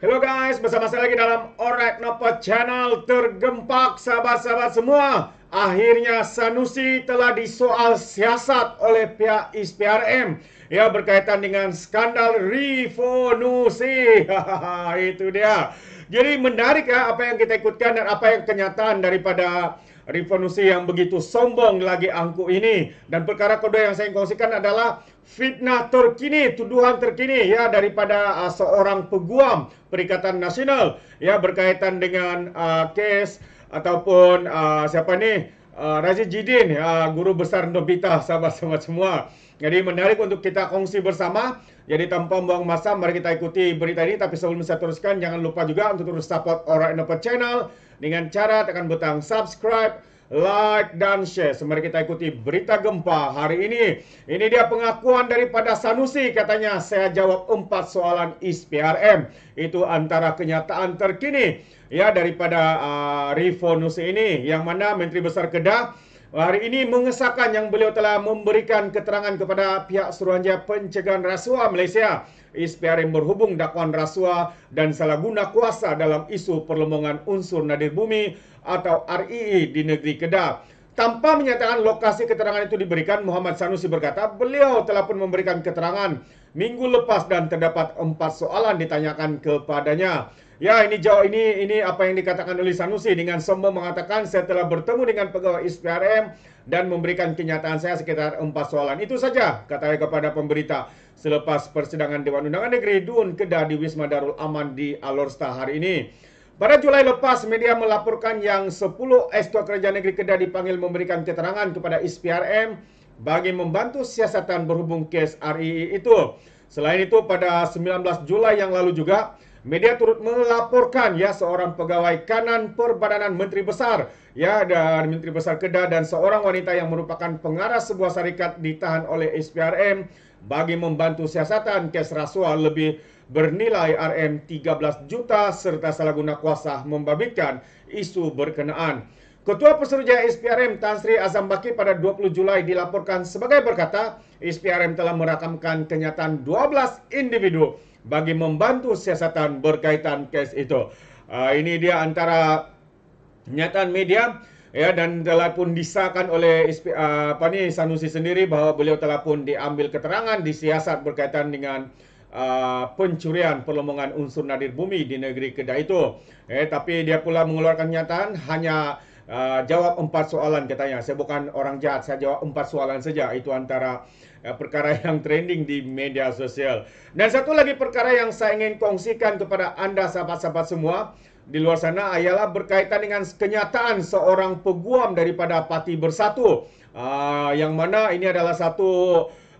Hello guys, bersama saya lagi dalam Orek Nopo Channel tergempak sahabat-sahabat semua. Akhirnya Sanusi telah disoal siasat oleh pihak ISPRM ya berkaitan dengan skandal Rifonusi. Itu dia. Jadi menarik ya apa yang kita ikutkan dan apa yang kenyataan daripada revolusi yang begitu sombong lagi angkuh ini. Dan perkara kedua yang saya ingin kongsikan adalah fitnah terkini, tuduhan terkini ya daripada uh, seorang peguam Perikatan Nasional ya berkaitan dengan uh, kes ataupun uh, siapa ni uh, Raja Jidin, uh, guru besar Nobita sahabat sahabat semua. Jadi menarik untuk kita kongsi bersama. Jadi tanpa membuang masa, mari kita ikuti berita ini. Tapi sebelum saya teruskan, jangan lupa juga untuk terus support Orang Innova Channel dengan cara tekan butang subscribe, like, dan share. Semari kita ikuti berita gempa hari ini. Ini dia pengakuan daripada Sanusi. Katanya saya jawab empat soalan ISPRM. Itu antara kenyataan terkini ya daripada uh, ini. Yang mana Menteri Besar Kedah Hari ini mengesahkan yang beliau telah memberikan keterangan kepada pihak Suruhanjaya Pencegahan Rasuah Malaysia SPRM berhubung dakwaan rasuah dan salah guna kuasa dalam isu perlembongan unsur nadir bumi atau RII di negeri Kedah. Tanpa menyatakan lokasi keterangan itu diberikan, Muhammad Sanusi berkata beliau telah pun memberikan keterangan minggu lepas dan terdapat empat soalan ditanyakan kepadanya. Ya, ini jauh ini ini apa yang dikatakan oleh Sanusi dengan semua mengatakan saya telah bertemu dengan pegawai SPRM dan memberikan kenyataan saya sekitar empat soalan. Itu saja katanya kepada pemberita selepas persidangan Dewan Undangan Negeri Dun Kedah di Wisma Darul Aman di Alor Star hari ini. Pada Julai lepas, media melaporkan yang sepuluh estua kerajaan negeri Kedah dipanggil memberikan keterangan kepada SPRM bagi membantu siasatan berhubung kes RII itu. Selain itu, pada 19 Julai yang lalu juga, Media turut melaporkan ya seorang pegawai kanan perbadanan Menteri Besar ya dan Menteri Besar Kedah dan seorang wanita yang merupakan pengarah sebuah syarikat ditahan oleh SPRM bagi membantu siasatan kes rasuah lebih bernilai RM13 juta serta salah guna kuasa membabitkan isu berkenaan. Ketua Pesuruhjaya SPRM Tan Sri Azam Baki pada 20 Julai dilaporkan sebagai berkata, SPRM telah merakamkan kenyataan 12 individu bagi membantu siasatan berkaitan kes itu. Uh, ini dia antara nyataan media ya dan telah pun disahkan oleh uh, apa ni Sanusi sendiri bahawa beliau telah pun diambil keterangan di siasat berkaitan dengan Uh, pencurian perlombongan unsur nadir bumi di negeri Kedah itu. Eh, tapi dia pula mengeluarkan nyataan hanya Ah, jawab empat soalan katanya. Saya bukan orang jahat, saya jawab empat soalan saja. Itu antara uh, perkara yang trending di media sosial. Dan satu lagi perkara yang saya ingin kongsikan kepada anda sahabat-sahabat semua di luar sana ialah berkaitan dengan kenyataan seorang peguam daripada Parti Bersatu uh, yang mana ini adalah satu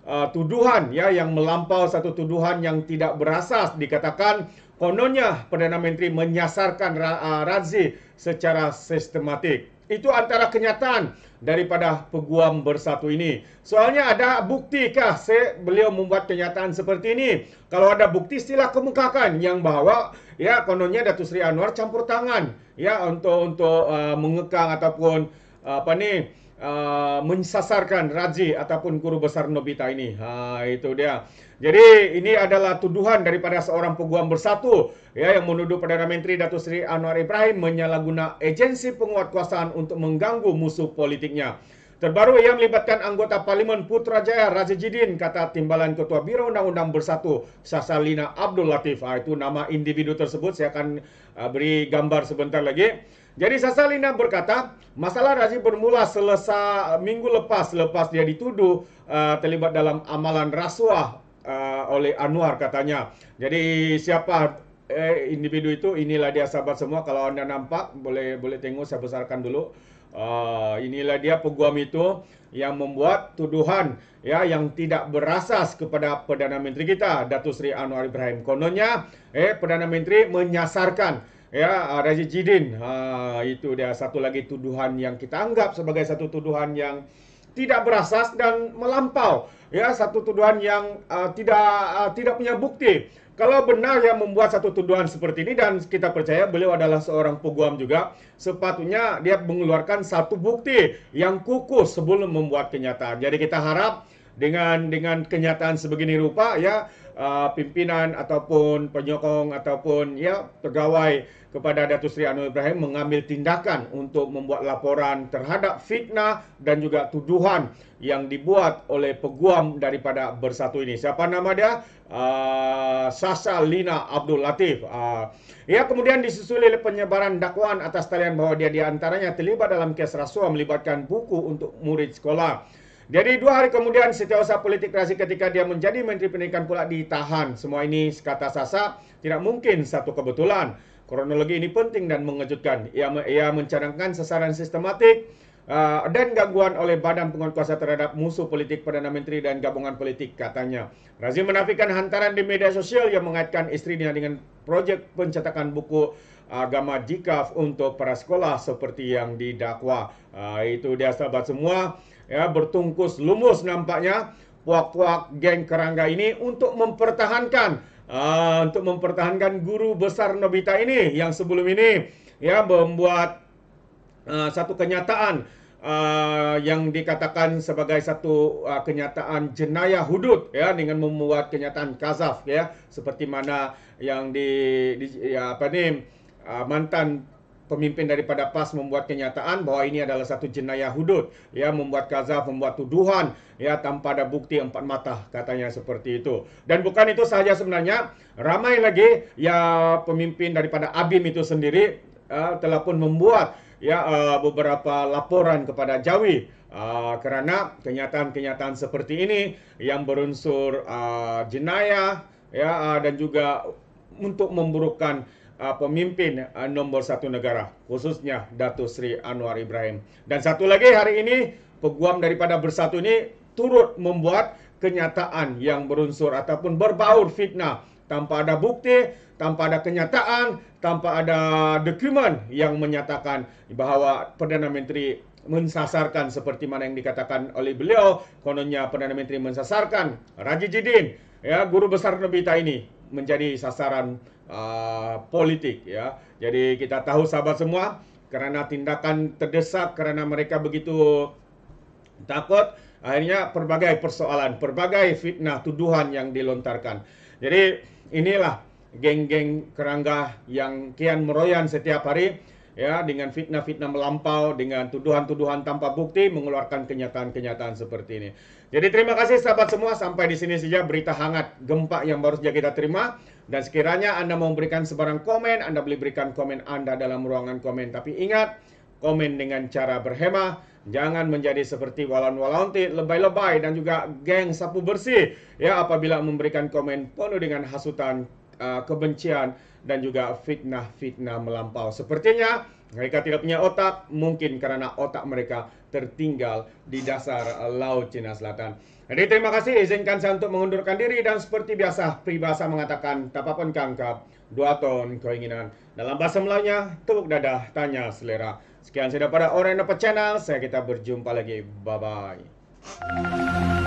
uh, tuduhan ya yang melampau satu tuduhan yang tidak berasas dikatakan kononnya Perdana Menteri menyasarkan uh, Razi secara sistematik. Itu antara kenyataan daripada peguam bersatu ini. Soalnya ada buktikah se beliau membuat kenyataan seperti ini? Kalau ada bukti sila kemukakan yang bahawa ya kononnya Datuk Seri Anwar campur tangan ya untuk untuk uh, mengekang ataupun uh, apa ni uh, menyasarkan Raji ataupun guru besar Nobita ini. Ha itu dia. Jadi ini adalah tuduhan daripada seorang peguam bersatu ya yang menuduh Perdana Menteri Datuk Seri Anwar Ibrahim menyalahguna agensi penguatkuasaan untuk mengganggu musuh politiknya. Terbaru ia melibatkan anggota Parlimen Putrajaya Raja Jidin kata Timbalan Ketua Biro Undang-Undang Bersatu Sasalina Abdul Latif. Ha, itu nama individu tersebut saya akan uh, beri gambar sebentar lagi. Jadi Sasalina berkata masalah Razi bermula selesai minggu lepas lepas dia dituduh uh, terlibat dalam amalan rasuah uh, oleh Anwar katanya. Jadi siapa eh, individu itu inilah dia sahabat semua kalau anda nampak boleh boleh tengok saya besarkan dulu. Ah, inilah dia peguam itu yang membuat tuduhan ya yang tidak berasas kepada Perdana Menteri kita Datuk Seri Anwar Ibrahim. Kononnya eh Perdana Menteri menyasarkan ya ah, Raja Jidin. Ha, itu dia satu lagi tuduhan yang kita anggap sebagai satu tuduhan yang tidak berasas dan melampau ya satu tuduhan yang uh, tidak uh, tidak punya bukti kalau benar yang membuat satu tuduhan seperti ini dan kita percaya beliau adalah seorang peguam juga, sepatunya dia mengeluarkan satu bukti yang kukuh sebelum membuat kenyataan. Jadi kita harap dengan dengan kenyataan sebegini rupa ya uh, pimpinan ataupun penyokong ataupun ya pegawai kepada Datuk Seri Anwar Ibrahim mengambil tindakan untuk membuat laporan terhadap fitnah dan juga tuduhan yang dibuat oleh peguam daripada Bersatu ini. Siapa nama dia? Uh, Sasa Lina Abdul Latif. Uh, ia ya, kemudian disusuli oleh penyebaran dakwaan atas talian bahawa dia di antaranya terlibat dalam kes rasuah melibatkan buku untuk murid sekolah. Jadi dua hari kemudian setiausaha politik Razi ketika dia menjadi Menteri Pendidikan pula ditahan. Semua ini kata Sasa tidak mungkin satu kebetulan. Kronologi ini penting dan mengejutkan. Ia, ia mencadangkan sasaran sistematik uh, dan gangguan oleh badan kuasa terhadap musuh politik Perdana Menteri dan gabungan politik katanya. Razi menafikan hantaran di media sosial yang mengaitkan istrinya dengan projek pencetakan buku agama dikaf untuk para sekolah seperti yang didakwa. Uh, itu dia sahabat semua ya bertungkus lumus nampaknya puak-puak geng kerangga ini untuk mempertahankan uh, untuk mempertahankan guru besar Nobita ini yang sebelum ini ya membuat uh, satu kenyataan Uh, yang dikatakan sebagai satu uh, kenyataan jenayah hudud ya dengan membuat kenyataan kasaf, ya seperti mana yang di, di ya apa nih uh, mantan pemimpin daripada PAS membuat kenyataan bahawa ini adalah satu jenayah hudud ya membuat kazaf membuat tuduhan ya tanpa ada bukti empat mata katanya seperti itu dan bukan itu sahaja sebenarnya ramai lagi ya pemimpin daripada ABIM itu sendiri uh, telah pun membuat ya uh, beberapa laporan kepada Jawi Uh, kerana kenyataan-kenyataan seperti ini yang berunsur uh, jenayah ya uh, dan juga untuk memburukkan uh, pemimpin uh, nombor satu negara khususnya Dato Sri Anwar Ibrahim. Dan satu lagi hari ini peguam daripada Bersatu ini turut membuat kenyataan yang berunsur ataupun berbau fitnah tanpa ada bukti, tanpa ada kenyataan, tanpa ada dokumen yang menyatakan bahawa Perdana Menteri mensasarkan seperti mana yang dikatakan oleh beliau kononnya Perdana Menteri mensasarkan Raja Jidin ya guru besar Nobita ini menjadi sasaran uh, politik ya. Jadi kita tahu sahabat semua kerana tindakan terdesak kerana mereka begitu takut akhirnya berbagai persoalan, berbagai fitnah tuduhan yang dilontarkan. Jadi inilah geng-geng kerangga yang kian meroyan setiap hari. ya dengan fitnah-fitnah melampau dengan tuduhan-tuduhan tanpa bukti mengeluarkan kenyataan-kenyataan seperti ini. Jadi terima kasih sahabat semua sampai di sini saja berita hangat gempa yang baru saja kita terima dan sekiranya Anda mau memberikan sebarang komen Anda boleh berikan komen Anda dalam ruangan komen tapi ingat komen dengan cara berhemah Jangan menjadi seperti walan-walanti, lebay-lebay, dan juga geng sapu bersih. Ya, apabila memberikan komen penuh dengan hasutan, Uh, kebencian dan juga fitnah-fitnah melampau. Sepertinya mereka tidak punya otak, mungkin kerana otak mereka tertinggal di dasar uh, Laut Cina Selatan. Jadi terima kasih izinkan saya untuk mengundurkan diri dan seperti biasa peribahasa mengatakan tak apa pun kangkap dua ton keinginan. Dalam bahasa Melayunya, tepuk dada, tanya selera. Sekian saya pada Orang Channel, saya kita berjumpa lagi. Bye-bye.